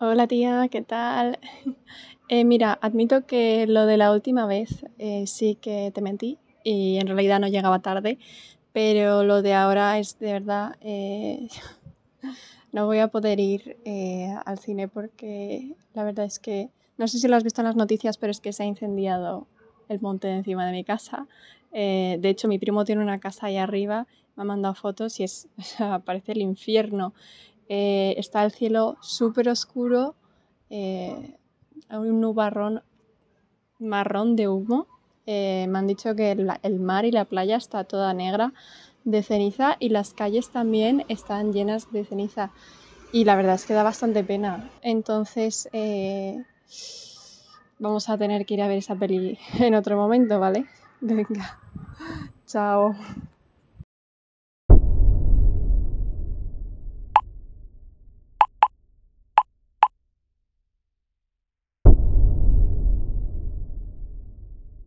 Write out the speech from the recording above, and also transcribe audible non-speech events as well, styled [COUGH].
Hola tía, ¿qué tal? [LAUGHS] Eh, mira, admito que lo de la última vez eh, sí que te mentí y en realidad no llegaba tarde, pero lo de ahora es de verdad, eh, [LAUGHS] no voy a poder ir al cine porque la verdad es que, no sé si lo has visto en las noticias, pero es que se ha incendiado el monte encima de mi casa. de hecho, mi primo tiene una casa ahí arriba, me ha mandado fotos y es, [LAUGHS] parece el infierno. Eh, está el cielo súper oscuro, hay eh, un nubarrón marrón de humo. Eh, me han dicho que el, el, mar y la playa está toda negra de ceniza y las calles también están llenas de ceniza. Y la verdad es que da bastante pena. Entonces vamos a tener que ir a ver esa peli en otro momento, ¿vale? Venga, [LAUGHS] chao.